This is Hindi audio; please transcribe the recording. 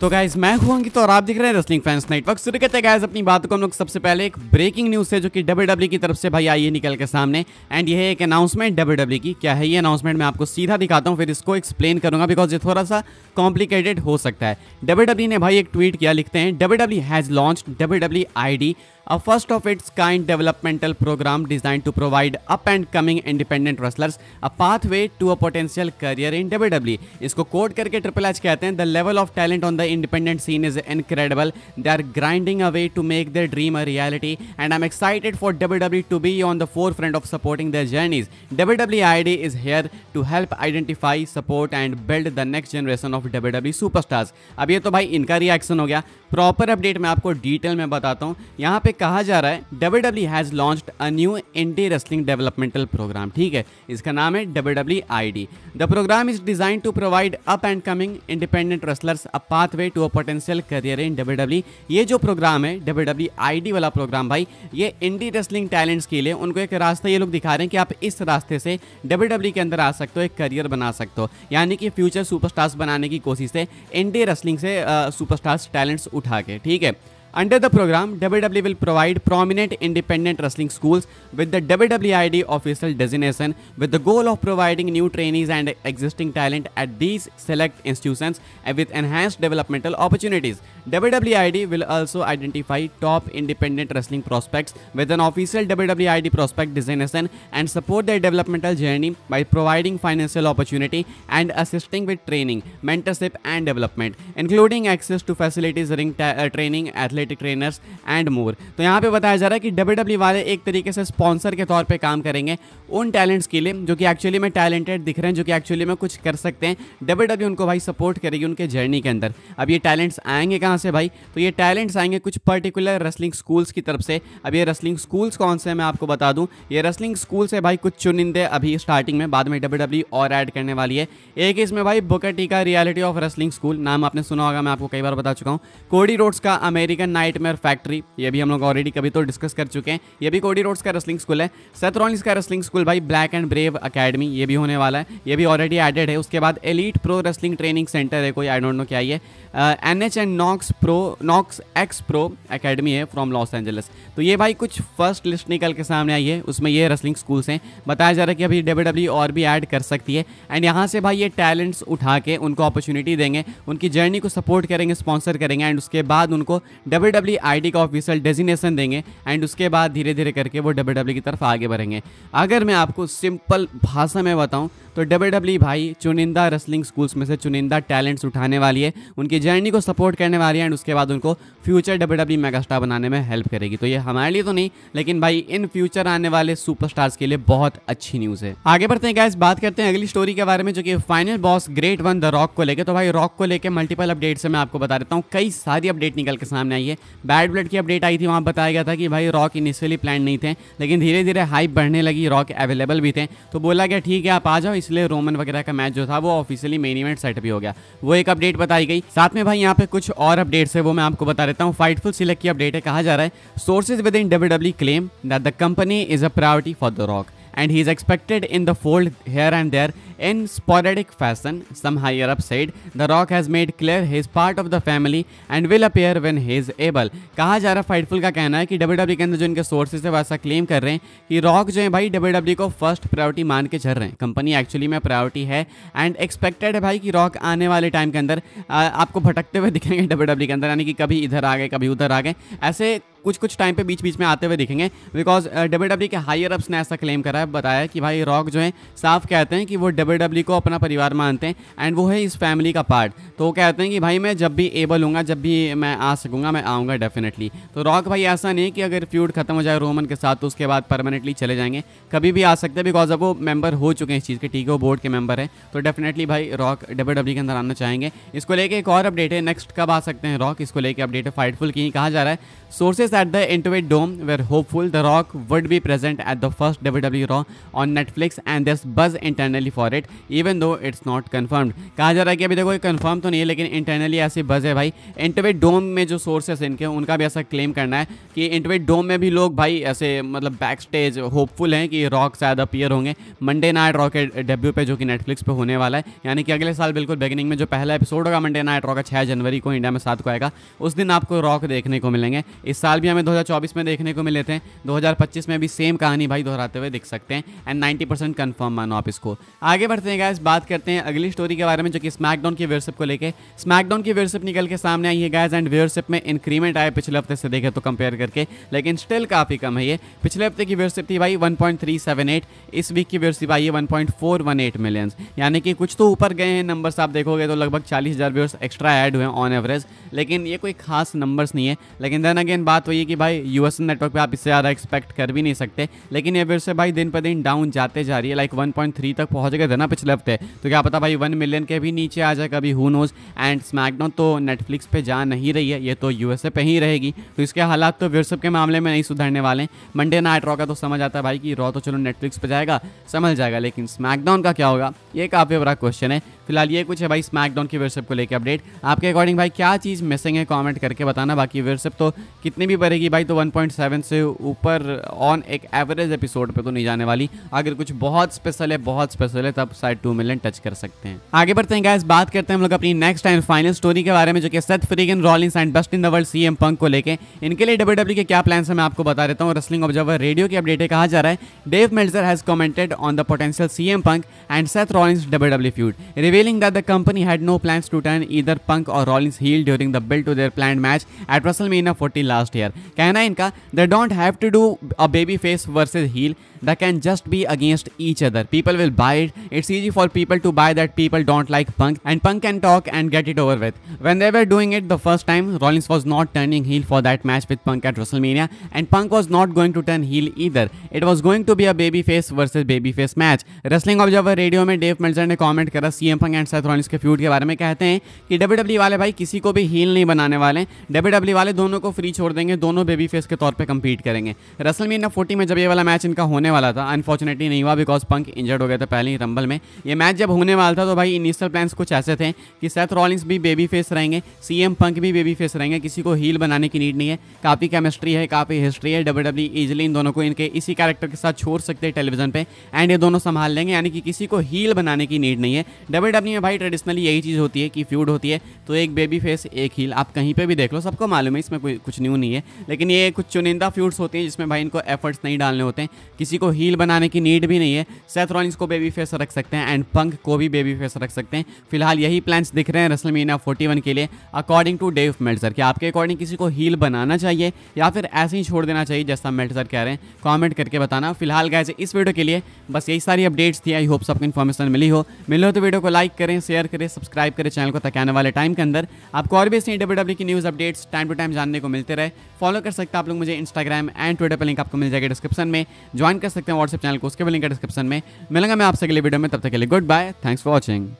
तो गाइज मैं हूँ तो और आप देख रहे हैं रेसलिंग फैंस नेटवर्क शुरू करते गाइज अपनी बात को हम लोग सबसे पहले एक ब्रेकिंग न्यूज़ है जो कि डब्ल्यू डब्ल्यू e की तरफ से भाई आई है निकल के सामने एंड यह एक अनाउंसमेंट डब्ल्यू डब्ल्यू की क्या है ये अनाउंसमेंट मैं आपको सीधा दिखाता हूँ फिर इसको एक्सप्लेन करूँगा बिकॉज ये थोड़ा सा कॉम्प्लिकेटेड हो सकता है डब्ल्यू डब्ल्यू e ने भाई एक ट्वीट किया लिखते हैं W W has launch W W I D first of its kind developmental program design to provide up and coming independent independent a pathway to a potential career in W W इसको कोड करके ट्रिपल एच कहते हैं the level of talent on the independent scene is incredible. They are grinding away to make their dream a reality and I'm excited for WWE to be on the forefront of supporting their journeys. WWE ID is here to help identify, support and build the next generation of WWE superstars. अब ये तो भाई इनका reaction हो गया Proper update मैं आपको detail में बताता हूँ यहाँ पे कहा जा रहा है WWE has launched a new indie wrestling developmental program. Program ठीक है इसका नाम है W W I D the program is design to provide up and coming independent wrestlers pathway to a potential career in W ये जो प्रोग्राम है डब्ल्यू आईडी e वाला प्रोग्राम भाई ये इंडी रेसलिंग टैलेंट्स के लिए उनको एक रास्ता ये लोग दिखा रहे हैं कि आप इस रास्ते से डब्ल्यू e के अंदर आ सकते हो एक करियर बना सकते हो यानी कि फ्यूचर सुपरस्टार्स बनाने की कोशिश है इंडी रेसलिंग से सुपरस्टार्स टैलेंट्स उठा के ठीक है Under the program, WWE will provide prominent independent wrestling schools with the WWID official designation with the goal of providing new trainees and existing talent at these select institutions with enhanced developmental opportunities. WWID will also identify top independent wrestling prospects with an official WWID prospect designation and support their developmental journey by providing financial opportunity and assisting with training, mentorship and development, including access to facilities uh, training, athletic athletic trainers and more तो यहाँ पे बताया जा रहा है कि डब्ल्यू डब्ल्यू e वाले एक तरीके से स्पॉन्सर के तौर पे काम करेंगे उन टैलेंट्स के लिए जो कि एक्चुअली में टैलेंटेड दिख रहे हैं जो कि एक्चुअली में कुछ कर सकते हैं डब्ल्यू डब्ल्यू e उनको भाई सपोर्ट करेगी उनके जर्नी के अंदर अब ये टैलेंट्स आएंगे कहाँ से भाई तो ये टैलेंट्स आएंगे कुछ पर्टिकुलर रेसलिंग स्कूल्स की तरफ से अब ये रेसलिंग स्कूल्स कौन से मैं आपको बता दूँ ये रेसलिंग स्कूल से भाई कुछ चुनिंदे अभी स्टार्टिंग में बाद में डब्ल्यू e और ऐड करने वाली है एक इसमें भाई बुकटी का रियलिटी ऑफ रेसलिंग स्कूल नाम आपने सुना होगा मैं आपको कई बार बता चुका हूँ कोडी रोड्स का अमेरिकन है नाइटमेयर फैक्ट्री ये भी हम लोग ऑलरेडी कभी तो डिस्कस कर चुके हैं ये भी कोडी रोड्स का रेसलिंग स्कूल है सेथ का रेसलिंग स्कूल भाई ब्लैक एंड ब्रेव अकेडमी ये भी होने वाला है ये भी ऑलरेडी एडेड है उसके बाद elite pro wrestling training centre है कोई आई डोंट नो क्या ये N H and Knox pro Knox X pro academy है फ्रॉम लॉस एंजलिस तो ये भाई कुछ फर्स्ट लिस्ट निकल के सामने आई है उसमें ये रेसलिंग स्कूल्स हैं बताया जा रहा है कि अभी डब्ल्यू डब्ल्यू e और भी ऐड कर सकती है एंड यहाँ से भाई ये टैलेंट्स उठा के उनको अपॉर्चुनिटी देंगे उनकी जर्नी को सपोर्ट करेंगे स्पॉन्सर करेंगे एंड उसके बाद उनको डब्ल्यू डब्ल्यू आई डी का ऑफिशियल डेजिनेशन देंगे एंड उसके बाद धीरे धीरे करके वो डब्ल्यू डब्ल्यू e की तरफ आगे बढ़ेंगे अगर मैं आपको सिंपल भाषा में बताऊँ तो डब्ल्यू e भाई चुनिंदा रेसलिंग स्कूल्स में से चुनिंदा टैलेंट्स उठाने वाली है उनकी जर्नी को सपोर्ट करने वाली है एंड उसके बाद उनको फ्यूचर डब्ल्यू डब्ल्यू मेगास्टार बनाने में हेल्प करेगी तो ये हमारे लिए तो नहीं लेकिन भाई इन फ्यूचर आने वाले सुपरस्टार्स के लिए बहुत अच्छी न्यूज़ है आगे बढ़ते हैं गैस बात करते हैं अगली स्टोरी के बारे में जो कि final boss great one the Rock को लेकर तो भाई रॉक को लेकर मल्टीपल अपडेट से मैं आपको बता देता हूँ कई सारी अपडेट निकल के सामने आई है बैड ब्लड की अपडेट आई थी वहाँ बताया गया था कि भाई रॉक इनिशियली प्लान नहीं थे लेकिन धीरे धीरे हाइप बढ़ने लगी रॉक अवेलेबल भी थे तो बोला गया ठीक है आप आ जाओ इस इसलिए रोमन वगैरह का मैच जो था वो ऑफिशियली मेन इवेंट सेट भी हो गया वो एक अपडेट बताई गई साथ में भाई यहाँ पे कुछ और अपडेट्स है वो मैं आपको बता देता हूँ फाइटफुल सिलेक्ट की अपडेट है कहा जा रहा है sources within W claim that the company is a priority for the Rock and he is expected in the fold here and there in sporadic fashion. Some higher up said, The Rock has made clear he is part of the family and will appear when he is able. कहा जा रहा फाइटफुल का कहना है कि डब्ल्यू e के अंदर जो इनके सोर्सेज है वैसा क्लेम कर रहे हैं कि रॉक जो है भाई डब्ल्यू e को फर्स्ट प्रायोरिटी मान के चल रहे हैं कंपनी एक्चुअली में प्रायोरिटी है एंड एक्सपेक्टेड है भाई कि रॉक आने वाले टाइम के अंदर आ, आपको भटकते हुए दिखेंगे डब्ल्यू e के अंदर यानी कि कभी इधर आ गए कभी उधर आ गए ऐसे कुछ कुछ टाइम पे बीच बीच में आते हुए दिखेंगे बिकॉज डब्ल्यू डब्ल्यू के हायर अप्स ने ऐसा क्लेम करा है बताया कि भाई रॉक जो है साफ कहते हैं कि वो डब्ल्यू डब्ल्यू e को अपना परिवार मानते हैं एंड वो है इस फैमिली का पार्ट तो वो कहते हैं कि भाई मैं जब भी एबल हूँ जब भी मैं आ सकूँगा मैं आऊँगा डेफिनेटली तो रॉक भाई ऐसा नहीं कि अगर फ्यूड खत्म हो जाए रोमन के साथ तो उसके बाद परमानेंटली चले जाएंगे कभी भी आ सकते हैं बिकॉज अब वो मेंबर हो चुके हैं इस चीज़ के टीगो बोर्ड के मेंबर हैं तो डेफिनेटली भाई रॉक डब्ल्यू डब्ल्यू के अंदर आना चाहेंगे इसको लेके एक और अपडेट है नेक्स्ट कब आ सकते हैं रॉक इसको लेकर अपडेट है फाइटफुल की कहा जा रहा है sources appears at the Intuit Dome where hopeful The Rock would be present at the first WWE Raw on Netflix and there's buzz internally for it even though it's not confirmed. कहा जा रहा है कि अभी तक कोई कंफर्म तो नहीं है लेकिन इंटरनली ऐसी बज है भाई इंटरवेट डोम में जो सोर्सेस इनके उनका भी ऐसा क्लेम करना है कि इंटरवेट डोम में भी लोग भाई ऐसे मतलब बैक स्टेज होपफुल हैं कि रॉक शायद अपियर होंगे मंडे नाइट रॉक के डेब्यू पे जो कि नेटफ्लिक्स पे होने वाला है यानी कि अगले साल बिल्कुल बिगिनिंग में जो पहला एपिसोड होगा मंडे नाइट रॉक का छः जनवरी को इंडिया में सात को आएगा उस दिन आपको रॉक देखने को मिलेंगे इस साल साल भी हमें 2024 में देखने को मिले थे 2025 में भी सेम कहानी भाई दोहराते हुए दिख सकते हैं एंड 90 परसेंट कन्फर्म मानो आप इसको आगे बढ़ते हैं गाइज बात करते हैं अगली स्टोरी के बारे में जो कि स्मैकडाउन की व्यवसप को लेकर स्मैकडाउन की व्यवसप निकल के सामने आई है गाइज एंड व्यवसप में इंक्रीमेंट आया पिछले हफ्ते से देखे तो कंपेयर करके लेकिन स्टिल काफ़ी कम है ये पिछले हफ्ते की व्यवसप थी भाई वन इस वीक की व्यवसप आई है वन मिलियंस यानी कि कुछ तो ऊपर गए हैं नंबर्स आप देखोगे तो लगभग चालीस हज़ार एक्स्ट्रा ऐड हुए ऑन एवरेज लेकिन ये कोई खास नंबर्स नहीं है लेकिन देन अगेन बात तो ये कि भाई यूएस नेटवर्क पे आप इससे ज़्यादा एक्सपेक्ट कर भी नहीं सकते लेकिन ये फिर से भाई दिन पर दिन डाउन जाते जा रही है लाइक वन तक पहुँच गए थे ना पिछले हफ्ते तो क्या पता भाई वन मिलियन के भी नीचे आ जाए कभी हु नोज एंड स्मैकडाउन तो नेटफ्लिक्स पर जा नहीं रही है ये तो यू एस ही रहेगी तो इसके हालात तो व्यूअरशिप के मामले में नहीं सुधरने वाले हैं मंडे नाइट रॉ का तो समझ आता है भाई कि रॉ तो चलो नेटफ्लिक्स पर जाएगा समझ जाएगा लेकिन स्मैकडाउन का क्या होगा ये काफ़ी बड़ा क्वेश्चन है फिलहाल ये कुछ है भाई स्मैकडाउन की वेरसेप को लेकर अपडेट आपके अकॉर्डिंग भाई क्या चीज़ मिसिंग है कॉमेंट करके बताना बाकी वेरसेप तो कितनी भी बढ़ेगी भाई तो वन से ऊपर ऑन एक एवरेज एपिसोड पर तो नहीं जाने वाली अगर कुछ बहुत स्पेशल है बहुत स्पेशल है तब शायद टू मिलियन टच कर सकते हैं आगे बढ़ते हैं गैस बात करते हैं हम लोग अपनी नेक्स्ट एंड फाइनल स्टोरी के बारे में जो कि Seth freakin Rollins and best in the world CM Punk को लेकर इनके लिए डब्ल्यू e के क्या प्लान है मैं आपको बता देता हूँ रेस्लिंग ऑब्जर्वर रेडियो की अपडेट है कहा जा रहा है Dave Meltzer has commented on the potential CM Punk and Seth Rollins W feud review revealing that the company had no plans to turn either Punk or Rollins heel during the build to their planned match at WrestleMania 40 last year. Kahna inka, they don't have to do a babyface versus heel. that can just be against each other. People will buy it. It's easy for people to buy that people don't like Punk and Punk can talk and get it over with. When they were doing it the first time, Rollins was not turning heel for that match with Punk at WrestleMania and Punk was not going to turn heel either. It was going to be a babyface versus babyface match. Wrestling Observer Radio में Dave मेल्जर ने comment करा CM Punk and Seth Rollins के feud के बारे में कहते हैं कि WWE वाले भाई किसी को भी heel नहीं बनाने वाले डब्ल्यू वाले दोनों को फ्री छोड़ देंगे दोनों बेबी फेस के तौर पर कम्पीट करेंगे रसल मीना फोर्टी में जब ये वाला match इनका होने होने वाला था अनफॉर्चुनेटली नहीं हुआ बिकॉज पंक इंजर्ड हो गया था पहले ही रंबल में ये मैच जब होने वाला था तो भाई इनिशियल प्लान्स कुछ ऐसे थे कि सेथ रॉलिंग्स भी बेबी फेस रहेंगे सीएम पंक भी बेबी फेस रहेंगे किसी को हील बनाने की नीड नहीं है काफ़ी केमिस्ट्री है काफ़ी हिस्ट्री है डब्ल्यू डब्ल्यू e इन दोनों को इनके इसी कैरेक्टर के साथ छोड़ सकते हैं टेलीविजन पर एंड ये दोनों संभाल लेंगे यानी कि किसी को हील बनाने की नीड नहीं है डब्ल्यू डब्ल्यू e में भाई ट्रेडिशनली यही चीज़ होती है कि फ्यूड होती है तो एक बेबी फेस एक हील आप कहीं पर भी देख लो सबको मालूम है इसमें कोई कुछ न्यू नहीं है लेकिन ये कुछ चुनिंदा फ्यूड्स होते हैं जिसमें भाई इनको एफर्ट्स नहीं डालने होते हैं किसी किसी को हील बनाने की नीड भी नहीं है सेथ रॉलिंग्स को बेबी फेस रख सकते हैं एंड पंक को भी बेबी फेस रख सकते हैं फिलहाल यही प्लान्स दिख रहे हैं रसल मीना फोर्टी के लिए अकॉर्डिंग टू डेव मेल्टसर कि आपके अकॉर्डिंग किसी को हील बनाना चाहिए या फिर ऐसे ही छोड़ देना चाहिए जैसा मेडसर कह रहे हैं कॉमेंट करके बताना फिलहाल गैस इस वीडियो के लिए बस यही सारी अपडेट्स थी आई होप सबको इन्फॉर्मेशन मिली हो मिले हो तो वीडियो को लाइक करें शेयर करें सब्सक्राइब करें चैनल को तक आने वाले टाइम के अंदर आपको और भी ऐसी डब्ल्यू की news updates time to time जानने को मिलते रहे फॉलो कर सकते हैं आप लोग मुझे इंस्टाग्राम एंड ट्विटर पर लिंक आपको मिल जाएगा डिस्क्रिप्शन में ज्वाइन कर कर सकते हैं व्हाट्सएप चैनल को उसके भी लिंक है डिस्क्रिप्शन में मिलेंगे मैं आपसे अगले वीडियो में तब तक के लिए goodbye thanks for watching